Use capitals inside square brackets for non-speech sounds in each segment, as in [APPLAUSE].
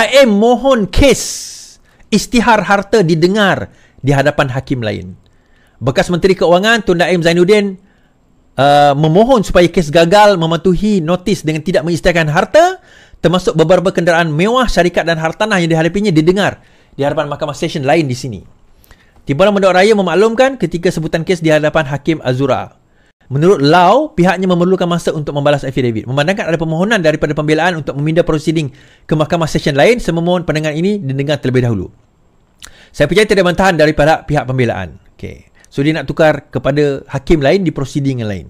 Daim mohon kes istihar harta didengar di hadapan hakim lain. Bekas Menteri Keuangan Tun Daim Zainuddin uh, memohon supaya kes gagal mematuhi notis dengan tidak mengistiharkan harta termasuk beberapa kenderaan mewah syarikat dan hartanah yang dihadapinya didengar di hadapan mahkamah stesen lain di sini. Timbalan Mendok Raya memaklumkan ketika sebutan kes di hadapan Hakim Azura. Menurut Lau, pihaknya memerlukan masa untuk membalas affidavit. Memandangkan ada permohonan daripada pembelaan untuk memindah prosiding ke mahkamah session lain, semua pandangan ini didengar terlebih dahulu. Saya percaya tidak bantahan daripada pihak pembelaan. Okay. So, dia nak tukar kepada hakim lain di prosiding yang lain.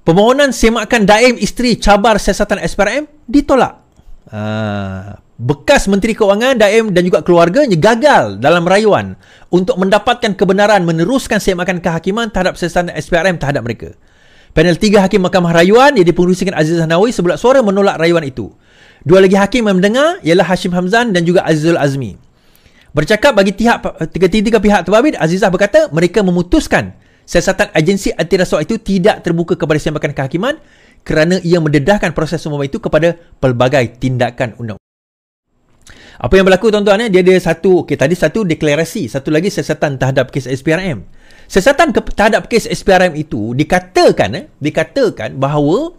Permohonan semakan daim isteri cabar siasatan SPRM ditolak. Uh, bekas Menteri Keuangan Daim dan juga keluarganya gagal dalam rayuan untuk mendapatkan kebenaran meneruskan semakan kehakiman terhadap sesan SPRM terhadap mereka. Panel tiga hakim mahkamah rayuan yang dipengurusi Aziz Hanawi sebulat suara menolak rayuan itu. Dua lagi hakim yang mendengar ialah Hashim Hamzan dan juga Azizul Azmi. Bercakap bagi pihak ketiga-tiga pihak terbabit, Azizah berkata mereka memutuskan siasatan agensi anti rasuah itu tidak terbuka kepada sembahkan kehakiman kerana ia mendedahkan proses semua itu kepada pelbagai tindakan undang undang. Apa yang berlaku tuan-tuan eh? Dia ada satu okay, Tadi satu deklarasi Satu lagi siasatan terhadap kes SPRM Siasatan ke- terhadap kes SPRM itu Dikatakan eh? Dikatakan bahawa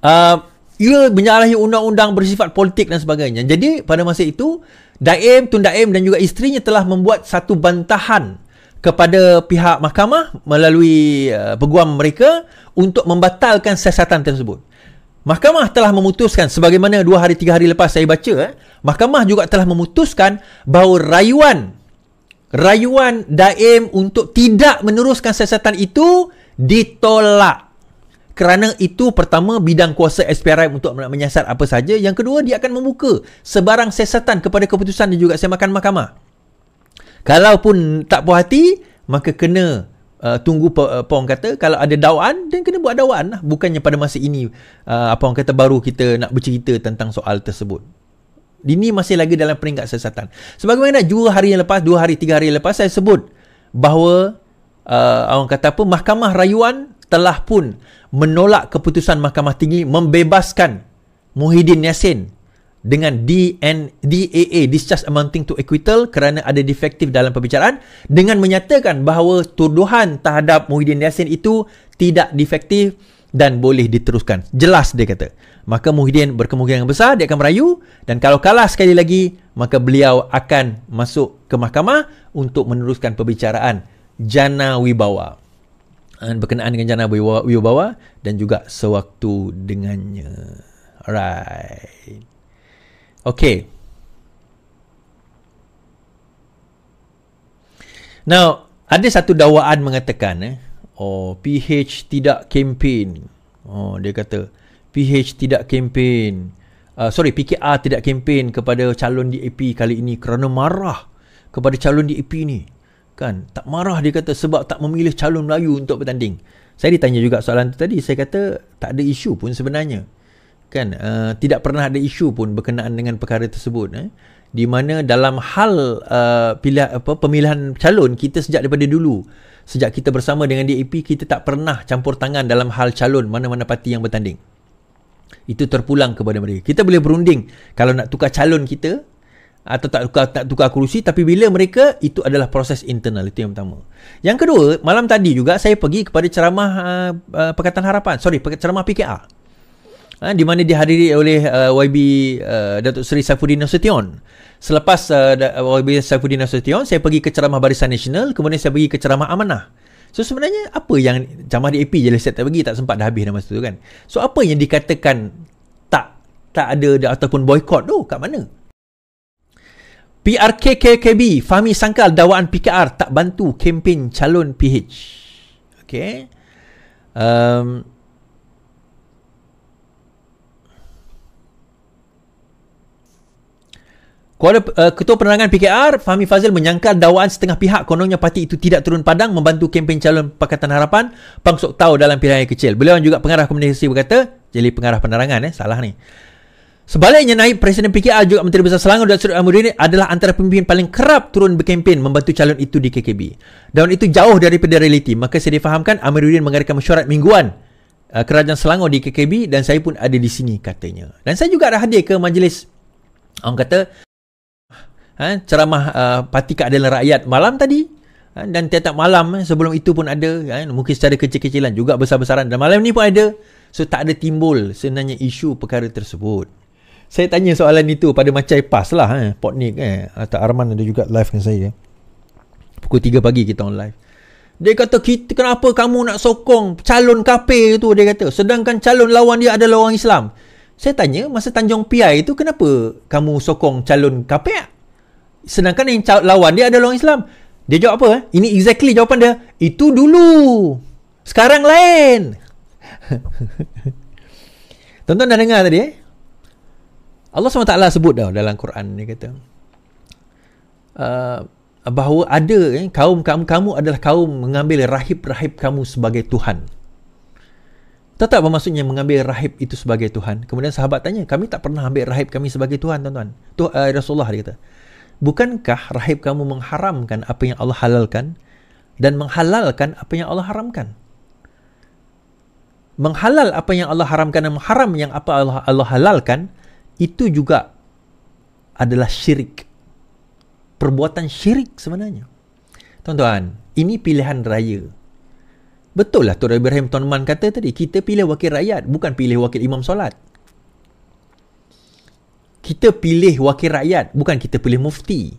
uh, Ia menyalahi undang-undang bersifat politik dan sebagainya Jadi pada masa itu Daim, Tun Daim dan juga isterinya telah membuat satu bantahan kepada pihak mahkamah melalui uh, peguam mereka untuk membatalkan siasatan tersebut. Mahkamah telah memutuskan sebagaimana dua hari tiga hari lepas saya baca eh, Mahkamah juga telah memutuskan bahawa rayuan Rayuan daim untuk tidak meneruskan siasatan itu ditolak kerana itu pertama bidang kuasa SPRM untuk menyiasat apa saja yang kedua dia akan membuka sebarang siasatan kepada keputusan dan juga semakan mahkamah kalaupun tak puas hati maka kena uh, tunggu uh, apa orang kata kalau ada dawaan dan kena buat dawaan lah bukannya pada masa ini uh, apa orang kata baru kita nak bercerita tentang soal tersebut ini masih lagi dalam peringkat sesatan sebagaimana dua hari yang lepas dua hari tiga hari yang lepas saya sebut bahawa uh, orang kata apa mahkamah rayuan telah pun menolak keputusan mahkamah tinggi membebaskan Muhyiddin Yassin dengan D D N A A discharge amounting to acquittal kerana ada defektif dalam perbicaraan dengan menyatakan bahawa tuduhan terhadap Muhyiddin Yassin itu tidak defektif dan boleh diteruskan. Jelas dia kata. Maka Muhyiddin berkemungkinan yang besar dia akan merayu dan kalau kalah sekali lagi maka beliau akan masuk ke mahkamah untuk meneruskan perbicaraan Jana Wibawa ah, berkenaan dengan Jana Wibawa dan juga sewaktu dengannya. Alright. Okay. Now, ada satu dakwaan mengatakan eh oh PH tidak kempen. Oh, dia kata PH tidak kempen. Uh, sorry, PKR tidak kempen kepada calon DAP kali ini kerana marah kepada calon DAP ni. Kan? Tak marah dia kata sebab tak memilih calon Melayu untuk bertanding. Saya ditanya juga soalan tu tadi. Saya kata tak ada isu pun sebenarnya kan uh, tidak pernah ada isu pun berkenaan dengan perkara tersebut eh di mana dalam hal uh, eh, pilihan apa pemilihan calon kita sejak daripada dulu sejak kita bersama dengan DAP kita tak pernah campur tangan dalam hal calon mana-mana parti yang bertanding itu terpulang kepada mereka kita boleh berunding kalau nak tukar calon kita atau tak tukar tak tukar kerusi tapi bila mereka itu adalah proses internal itu yang pertama yang kedua malam tadi juga saya pergi kepada ceramah uh, uh, perkataan harapan sorry ceramah PKR ha, di mana dihadiri oleh uh, YB uh, Datuk Seri Saifuddin Nasution. Selepas uh, uh YB Saifuddin Nasution, saya pergi ke ceramah Barisan Nasional, kemudian saya pergi ke ceramah Amanah. So sebenarnya apa yang ceramah di AP je lah saya tak pergi, tak sempat dah habis dah masa tu kan. So apa yang dikatakan tak tak ada ataupun boykot tu kat mana? PRKKKB, Fahmi Sangkal, dakwaan PKR tak bantu kempen calon PH. Okay. Um, Kuala uh, Ketua Penerangan PKR Fahmi Fazil menyangkal dakwaan setengah pihak kononnya parti itu tidak turun padang membantu kempen calon Pakatan Harapan Pang Sok Tau dalam pilihan yang kecil. Beliau juga pengarah komunikasi berkata, jadi pengarah penerangan eh, salah ni. Sebaliknya naib Presiden PKR juga Menteri Besar Selangor Dato' Seri Amudin adalah antara pemimpin paling kerap turun berkempen membantu calon itu di KKB. Dan itu jauh daripada realiti. Maka saya difahamkan Amiruddin mengadakan mesyuarat mingguan uh, kerajaan Selangor di KKB dan saya pun ada di sini katanya. Dan saya juga ada hadir ke majlis orang kata eh, ceramah uh, parti keadilan rakyat malam tadi eh, dan tiap-tiap malam eh, sebelum itu pun ada eh, mungkin secara kecil-kecilan juga besar-besaran dan malam ni pun ada so tak ada timbul sebenarnya isu perkara tersebut saya tanya soalan itu pada macai pas lah eh, potnik eh, atau Arman ada juga live dengan saya pukul 3 pagi kita on live dia kata kita, kenapa kamu nak sokong calon kape itu dia kata sedangkan calon lawan dia adalah orang Islam saya tanya masa Tanjung Piai itu kenapa kamu sokong calon KPI? Sedangkan yang lawan dia adalah orang Islam. Dia jawab apa? Eh? Ini exactly jawapan dia. Itu dulu. Sekarang lain. Tonton [LAUGHS] tuan dah dengar tadi eh? Allah SWT sebut dah dalam Quran ni kata uh, bahawa ada eh, kaum kamu kamu adalah kaum mengambil rahib-rahib kamu sebagai Tuhan. Tahu tak apa maksudnya mengambil rahib itu sebagai Tuhan? Kemudian sahabat tanya, kami tak pernah ambil rahib kami sebagai Tuhan, tuan-tuan. Tu, uh, Rasulullah dia kata. Bukankah rahib kamu mengharamkan apa yang Allah halalkan dan menghalalkan apa yang Allah haramkan? Menghalal apa yang Allah haramkan dan mengharam yang apa Allah Allah halalkan itu juga adalah syirik. Perbuatan syirik sebenarnya. Tuan-tuan, ini pilihan raya. Betul lah Tuan Ibrahim Tuan Man kata tadi, kita pilih wakil rakyat, bukan pilih wakil imam solat kita pilih wakil rakyat bukan kita pilih mufti.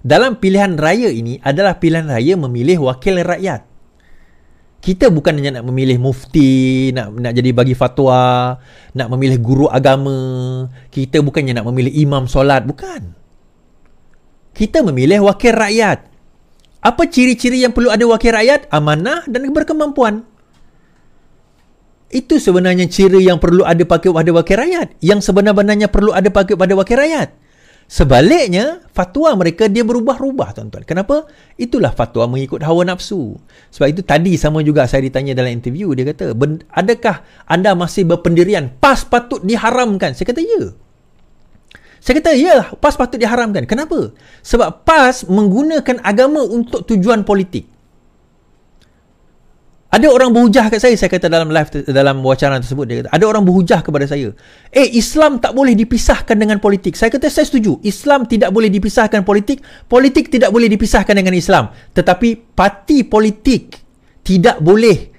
Dalam pilihan raya ini adalah pilihan raya memilih wakil rakyat. Kita bukan hanya nak memilih mufti, nak nak jadi bagi fatwa, nak memilih guru agama. Kita bukannya nak memilih imam solat, bukan. Kita memilih wakil rakyat. Apa ciri-ciri yang perlu ada wakil rakyat? Amanah dan berkemampuan. Itu sebenarnya ciri yang perlu ada pakai pada wakil rakyat. Yang sebenarnya perlu ada pakai pada wakil rakyat. Sebaliknya, fatwa mereka dia berubah-ubah tuan-tuan. Kenapa? Itulah fatwa mengikut hawa nafsu. Sebab itu tadi sama juga saya ditanya dalam interview. Dia kata, adakah anda masih berpendirian pas patut diharamkan? Saya kata, ya. Saya kata, ya, pas patut diharamkan. Kenapa? Sebab pas menggunakan agama untuk tujuan politik. Ada orang berhujah kat saya saya kata dalam live dalam wacana tersebut dia kata ada orang berhujah kepada saya. Eh Islam tak boleh dipisahkan dengan politik. Saya kata saya setuju. Islam tidak boleh dipisahkan politik, politik tidak boleh dipisahkan dengan Islam. Tetapi parti politik tidak boleh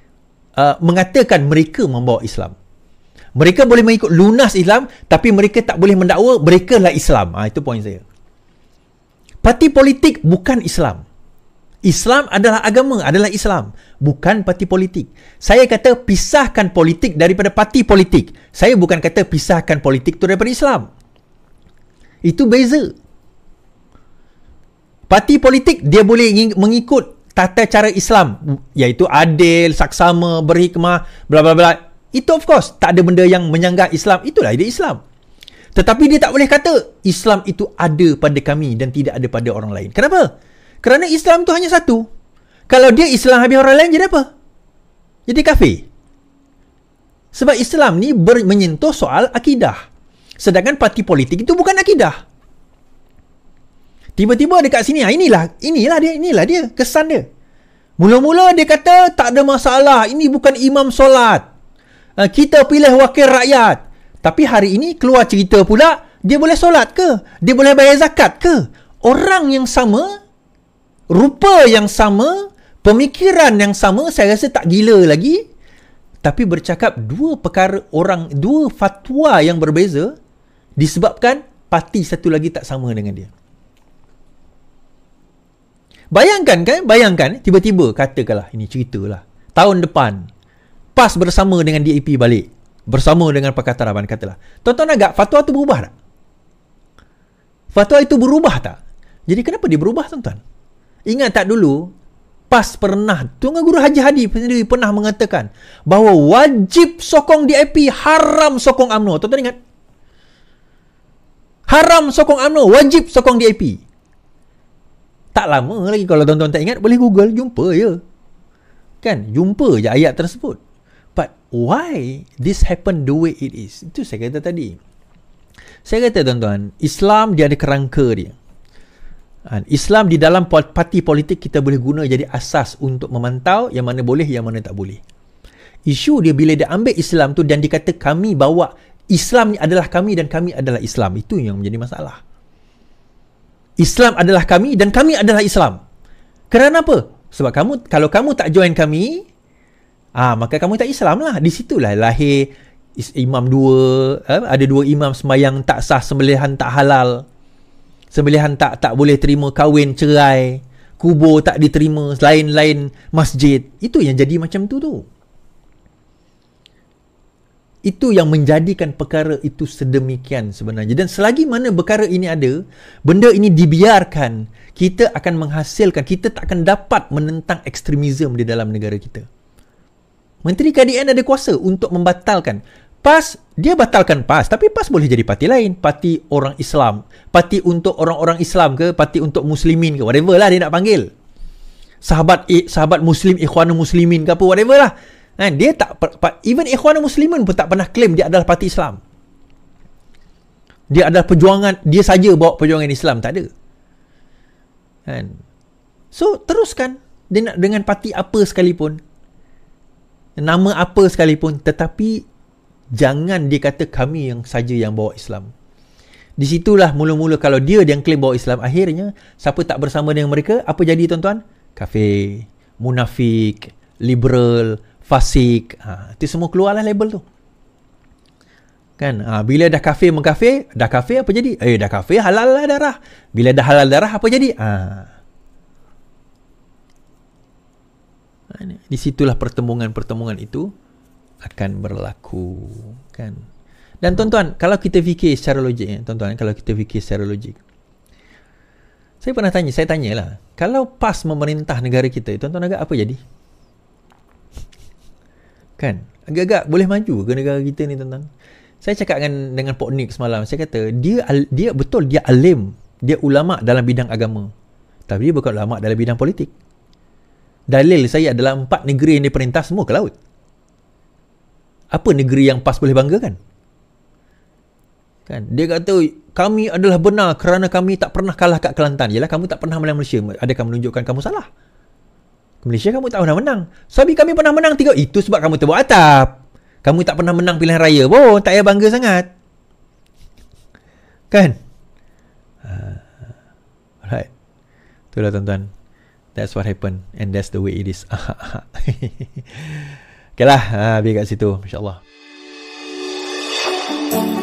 uh, mengatakan mereka membawa Islam. Mereka boleh mengikut lunas Islam tapi mereka tak boleh mendakwa mereka lah Islam. ha, itu poin saya. Parti politik bukan Islam. Islam adalah agama, adalah Islam. Bukan parti politik. Saya kata pisahkan politik daripada parti politik. Saya bukan kata pisahkan politik itu daripada Islam. Itu beza. Parti politik, dia boleh mengikut tata cara Islam. Iaitu adil, saksama, berhikmah, bla bla bla. Itu of course. Tak ada benda yang menyanggah Islam. Itulah dia Islam. Tetapi dia tak boleh kata Islam itu ada pada kami dan tidak ada pada orang lain. Kenapa? Kenapa? Kerana Islam tu hanya satu. Kalau dia Islam habis orang lain jadi apa? Jadi kafir. Sebab Islam ni ber- menyentuh soal akidah. Sedangkan parti politik itu bukan akidah. Tiba-tiba dekat sini, ah, inilah inilah dia, inilah dia, kesan dia. Mula-mula dia kata, tak ada masalah, ini bukan imam solat. Ah, kita pilih wakil rakyat. Tapi hari ini keluar cerita pula, dia boleh solat ke? Dia boleh bayar zakat ke? Orang yang sama rupa yang sama, pemikiran yang sama, saya rasa tak gila lagi. Tapi bercakap dua perkara orang, dua fatwa yang berbeza disebabkan parti satu lagi tak sama dengan dia. Bayangkan kan, bayangkan tiba-tiba katakanlah ini lah Tahun depan PAS bersama dengan DAP balik. Bersama dengan Pakatan Rabban katalah. Tuan-tuan agak fatwa tu berubah tak? Fatwa itu berubah tak? Jadi kenapa dia berubah tuan-tuan? Ingat tak dulu PAS pernah Tuan Guru Haji Hadi sendiri pernah mengatakan Bahawa wajib sokong DIP Haram sokong UMNO Tuan-tuan ingat Haram sokong UMNO Wajib sokong DIP Tak lama lagi kalau tuan-tuan tak ingat Boleh google jumpa ya Kan jumpa je ayat tersebut But why this happen the way it is Itu saya kata tadi Saya kata tuan-tuan Islam dia ada kerangka dia Kan? Islam di dalam parti politik kita boleh guna jadi asas untuk memantau yang mana boleh, yang mana tak boleh. Isu dia bila dia ambil Islam tu dan dikata kami bawa Islam ni adalah kami dan kami adalah Islam. Itu yang menjadi masalah. Islam adalah kami dan kami adalah Islam. Kerana apa? Sebab kamu kalau kamu tak join kami, ah maka kamu tak Islam lah. Di situlah lahir imam dua, eh, ada dua imam semayang tak sah, sembelihan tak halal sembelihan tak tak boleh terima kahwin cerai kubur tak diterima selain lain masjid itu yang jadi macam tu tu itu yang menjadikan perkara itu sedemikian sebenarnya dan selagi mana perkara ini ada benda ini dibiarkan kita akan menghasilkan kita tak akan dapat menentang ekstremisme di dalam negara kita Menteri KDN ada kuasa untuk membatalkan PAS dia batalkan PAS tapi PAS boleh jadi parti lain parti orang Islam parti untuk orang-orang Islam ke parti untuk muslimin ke whatever lah dia nak panggil sahabat eh, sahabat muslim ikhwan muslimin ke apa whatever lah kan dia tak even ikhwan muslimin pun tak pernah claim dia adalah parti Islam dia adalah perjuangan dia saja bawa perjuangan Islam tak ada kan so teruskan dia nak dengan parti apa sekalipun nama apa sekalipun tetapi jangan dia kata kami yang saja yang bawa Islam. Di situlah mula-mula kalau dia yang claim bawa Islam, akhirnya siapa tak bersama dengan mereka, apa jadi tuan-tuan? Kafe munafik, liberal, fasik. Ha, itu semua keluarlah label tu. Kan? Ha, bila dah kafe mengkafe, dah kafe apa jadi? Eh, dah kafe halal lah darah. Bila dah halal darah, apa jadi? Ha. Kan? Di situlah pertemuan-pertemuan itu akan berlaku kan dan tuan-tuan kalau kita fikir secara logik ya, tuan-tuan kalau kita fikir secara logik saya pernah tanya saya tanyalah kalau PAS memerintah negara kita tuan-tuan agak apa jadi kan agak-agak boleh maju ke negara kita ni tuan-tuan saya cakap dengan dengan Pak Nick semalam saya kata dia dia betul dia alim dia ulama dalam bidang agama tapi dia bukan ulama dalam bidang politik dalil saya adalah empat negeri yang diperintah semua ke laut apa negeri yang PAS boleh banggakan? Kan? Dia kata, kami adalah benar kerana kami tak pernah kalah kat Kelantan. Yalah, kamu tak pernah menang Malaysia. Adakah menunjukkan kamu salah? Malaysia kamu tak pernah menang. Sebab kami pernah menang tiga. Itu sebab kamu terbuat atap. Kamu tak pernah menang pilihan raya pun. Tak payah bangga sangat. Kan? Uh, alright. Itulah tuan-tuan. That's what happened. And that's the way it is. [LAUGHS] Okeylah, uh, ah, biar kat situ insyaallah. Thank you.